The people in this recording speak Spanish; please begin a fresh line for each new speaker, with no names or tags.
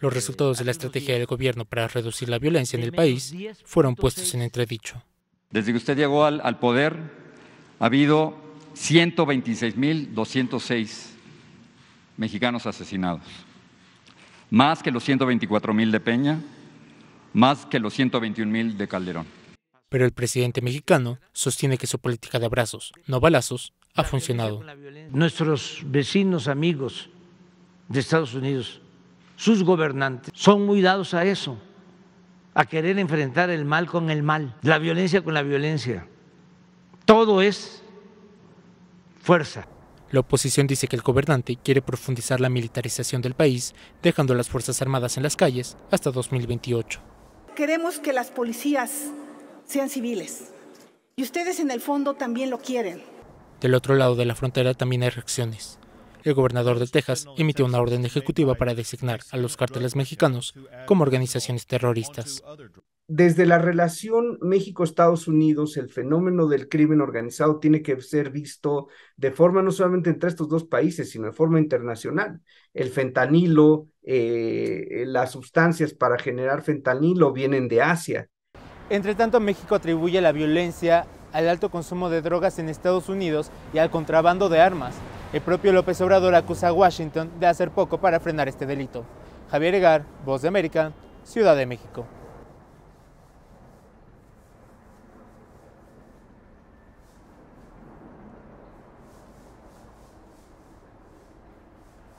Los resultados de la estrategia del gobierno para reducir la violencia en el país fueron puestos en entredicho.
Desde que usted llegó al, poder, ha habido 126.206 mexicanos asesinados, más que los 124.000 de Peña, más que los 121.000 de Calderón.
Pero el presidente mexicano sostiene que su política de abrazos, no balazos, ha funcionado. Nuestros vecinos, amigos de Estados Unidos, sus gobernantes son muy dados a eso, a querer enfrentar el mal con el mal, la violencia con la violencia. Todo es fuerza. La oposición dice que el gobernante quiere profundizar la militarización del país, dejando las Fuerzas Armadas en las calles hasta 2028.
Queremos que las policías sean civiles. Y ustedes en el fondo también lo quieren.
Del otro lado de la frontera también hay reacciones el gobernador de Texas emitió una orden ejecutiva para designar a los cárteles mexicanos como organizaciones terroristas.
Desde la relación México-Estados Unidos, el fenómeno del crimen organizado tiene que ser visto de forma no solamente entre estos dos países, sino de forma internacional. El fentanilo, eh, las sustancias para generar fentanilo vienen de Asia.
Entre tanto, México atribuye la violencia al alto consumo de drogas en Estados Unidos y al contrabando de armas. El propio López Obrador acusa a Washington de hacer poco para frenar este delito. Javier Egar, Voz de América, Ciudad de México.